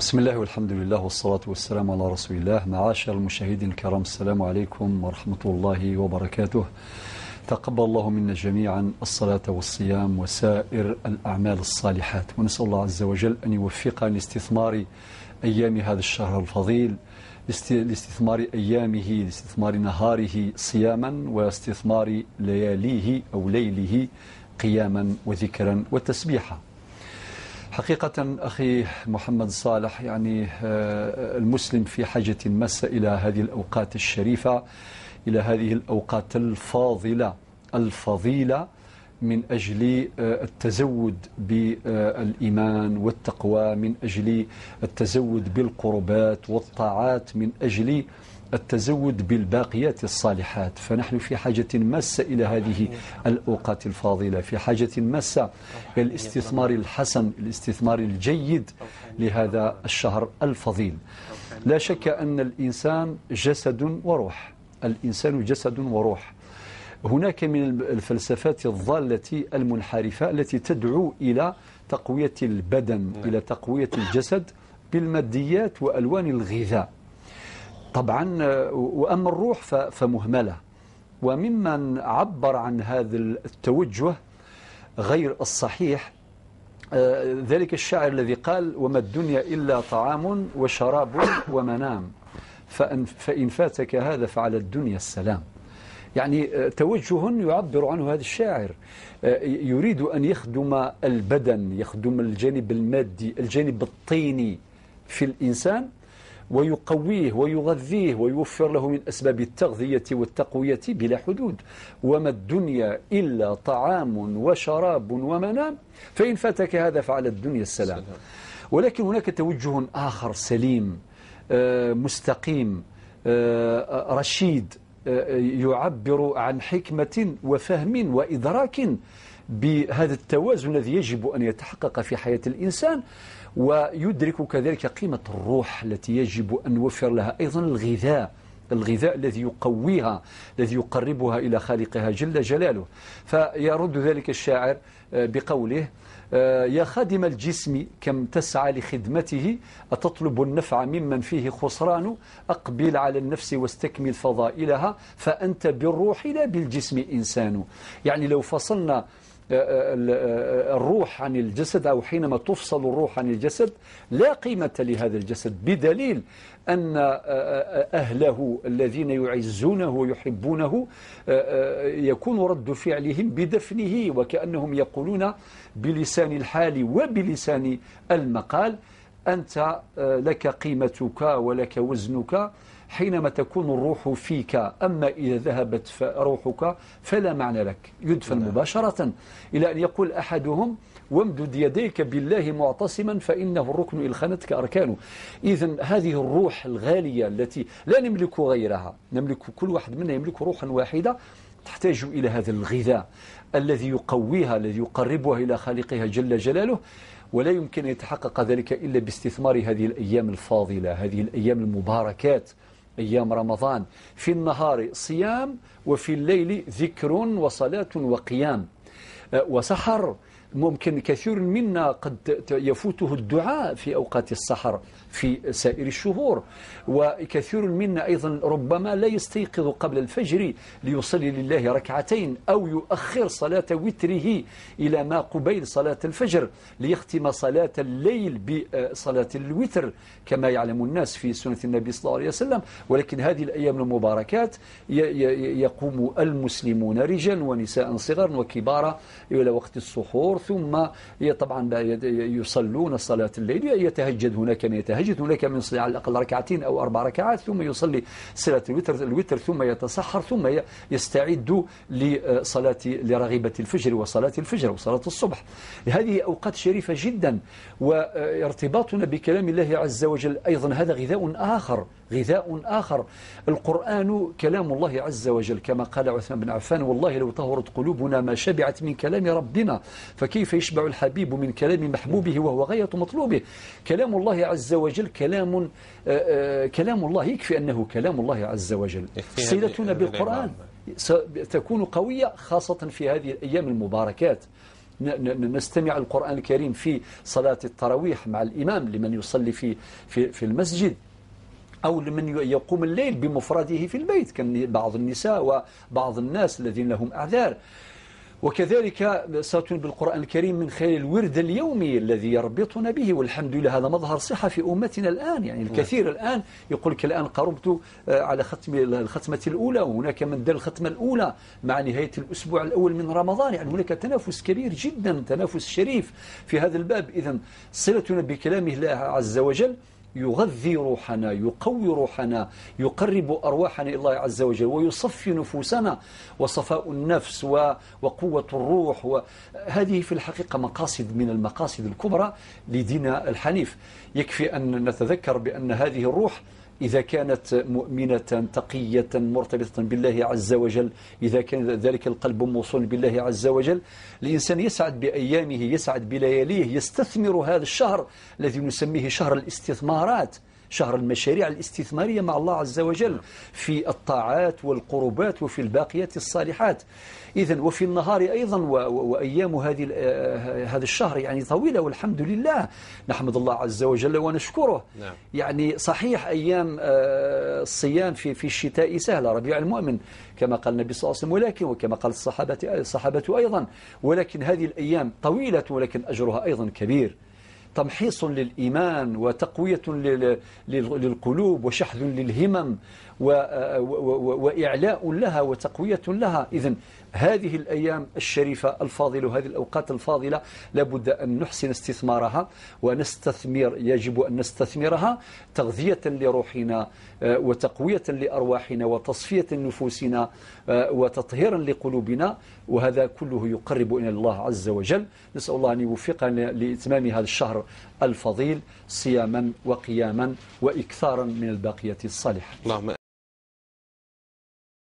بسم الله والحمد لله والصلاة والسلام على رسول الله معاشر المشاهدين الكرام السلام عليكم ورحمة الله وبركاته تقبل الله منا جميعا الصلاة والصيام وسائر الأعمال الصالحات ونسأل الله عز وجل أن يوفقنا لاستثمار أيام هذا الشهر الفضيل لاستثمار أيامه لاستثمار نهاره صياما واستثمار لياليه أو ليله قياما وذكرا وتسبيحا حقيقة أخي محمد صالح يعني آه، المسلم في حاجة ماسة إلى هذه الأوقات الشريفة إلى هذه الأوقات الفاضلة الفضيلة من أجل آه، التزود بالإيمان والتقوى من أجل التزود بالقربات والطاعات من أجل التزود بالباقيات الصالحات فنحن في حاجة ماسة إلى هذه الأوقات الفاضلة في حاجة ماسة إلى الاستثمار الحسن الاستثمار الجيد لهذا الشهر الفضيل لا شك أن الإنسان جسد وروح الإنسان جسد وروح هناك من الفلسفات الضالة المنحرفة التي تدعو إلى تقوية البدن إلى تقوية الجسد بالماديات وألوان الغذاء طبعا وأما الروح فمهملة وممن عبر عن هذا التوجه غير الصحيح آه، ذلك الشاعر الذي قال وما الدنيا إلا طعام وشراب ومنام فإن, فإن فاتك هذا فعلى الدنيا السلام يعني آه، توجه يعبر عنه هذا الشاعر آه، يريد أن يخدم البدن يخدم الجانب المادي الجانب الطيني في الإنسان ويقويه ويغذيه ويوفر له من أسباب التغذية والتقوية بلا حدود وما الدنيا إلا طعام وشراب ومنام فإن فاتك هذا فعلى الدنيا السلام, السلام. ولكن هناك توجه آخر سليم آه، مستقيم آه، آه، رشيد يعبر عن حكمة وفهم وإدراك بهذا التوازن الذي يجب أن يتحقق في حياة الإنسان ويدرك كذلك قيمة الروح التي يجب أن نوفر لها أيضا الغذاء الغذاء الذي يقويها الذي يقربها إلى خالقها جل جلاله فيرد ذلك الشاعر آه، بقوله آه، يا خادم الجسم كم تسعى لخدمته أتطلب النفع ممن فيه خسران أقبل على النفس واستكمل فضائلها فأنت بالروح لا بالجسم إنسان يعني لو فصلنا آه، آه، آه، الروح عن الجسد أو حينما تفصل الروح عن الجسد لا قيمة لهذا الجسد بدليل أن أهله الذين يعزونه ويحبونه يكون رد فعلهم بدفنه وكأنهم يقولون بلسان الحال وبلسان المقال أنت لك قيمتك ولك وزنك حينما تكون الروح فيك أما إذا ذهبت روحك فلا معنى لك يدفن نعم. مباشرة إلى أن يقول أحدهم وامدد يديك بالله معتصما فإنه الركن إلى خانتك أركانه إذا هذه الروح الغالية التي لا نملك غيرها نملك كل واحد منا يملك روحا واحدة تحتاج إلى هذا الغذاء الذي يقويها الذي يقربها إلى خالقها جل جلاله ولا يمكن أن يتحقق ذلك إلا باستثمار هذه الأيام الفاضلة هذه الأيام المباركات أيام رمضان في النهار صيام وفي الليل ذكر وصلاة وقيام أه، وسحر ممكن كثير منا قد يفوته الدعاء في أوقات السحر في سائر الشهور وكثير منا أيضا ربما لا يستيقظ قبل الفجر ليصلي لله ركعتين أو يؤخر صلاة وتره إلى ما قبيل صلاة الفجر ليختم صلاة الليل بصلاة الوتر كما يعلم الناس في سنة النبي صلى الله عليه وسلم ولكن هذه الأيام المباركات يقوم المسلمون رجال ونساء صغار وكبارا إلى وقت السحور ثم طبعا يصلون صلاة الليل يتهجد هناك من يتهجد هناك من يصلي على الأقل ركعتين أو أربع ركعات ثم يصلي صلاة الوتر, الوتر ثم يتسحر ثم يستعد لصلاة لرغيبة الفجر وصلاة الفجر وصلاة الصبح هذه أوقات شريفة جدا وارتباطنا بكلام الله عز وجل أيضا هذا غذاء آخر غذاء آخر القرآن كلام الله عز وجل كما قال عثمان بن عفان والله لو طهرت قلوبنا ما شبعت من كلام ربنا فكيف يشبع الحبيب من كلام محبوبه وهو غاية مطلوبه كلام الله عز وجل كلام آه، آه، كلام الله يكفي أنه كلام الله عز وجل صلتنا بالقرآن ستكون قوية خاصة في هذه الأيام المباركات نستمع القرآن الكريم في صلاة التراويح مع الإمام لمن يصلي في في, في المسجد أو لمن يقوم الليل بمفرده في البيت كبعض النساء وبعض الناس الذين لهم أعذار وكذلك ساتون بالقرآن الكريم من خلال الورد اليومي الذي يربطنا به والحمد لله هذا مظهر صحة في أمتنا الآن يعني نعم. الكثير الآن يقول لك الآن قربت آه، على ختم الختمة الأولى وهناك من دار الختمة الأولى مع نهاية الأسبوع الأول من رمضان يعني هناك تنافس كبير جدا تنافس شريف في هذا الباب إذا صلتنا بكلام الله عز وجل يغذي روحنا يقوي روحنا يقرب أرواحنا إلى الله عز وجل ويصفي نفوسنا وصفاء النفس وقوة الروح هذه في الحقيقة مقاصد من المقاصد الكبرى لدين الحنيف يكفي أن نتذكر بأن هذه الروح إذا كانت مؤمنة تقية مرتبطة بالله عز وجل إذا كان ذلك القلب موصول بالله عز وجل الإنسان يسعد بأيامه يسعد بلياليه يستثمر هذا الشهر الذي نسميه شهر الاستثمارات شهر المشاريع الاستثمارية مع الله عز وجل في الطاعات والقربات وفي الباقيات الصالحات إذا وفي النهار أيضا وأيام هذه آه، هذا الشهر يعني طويلة والحمد لله نحمد الله عز وجل ونشكره نعم. يعني صحيح أيام آه، الصيام في في الشتاء سهلة ربيع المؤمن كما قال النبي صلى الله عليه وسلم ولكن وكما قال الصحابة الصحابة أيضا ولكن هذه الأيام طويلة ولكن أجرها أيضا كبير تمحيص للإيمان وتقوية للقلوب وشحذ للهمم وإعلاء لها وتقوية لها إذا هذه الأيام الشريفة الفاضلة وهذه الأوقات الفاضلة لابد أن نحسن استثمارها ونستثمر يجب أن نستثمرها تغذية لروحنا آه، وتقوية لأرواحنا وتصفية نفوسنا آه، وتطهيرا لقلوبنا وهذا كله يقرب إلى الله عز وجل نسأل الله أن يوفقنا لإتمام هذا الشهر الفضيل صياما وقياما وإكثارا من الباقية الصالحة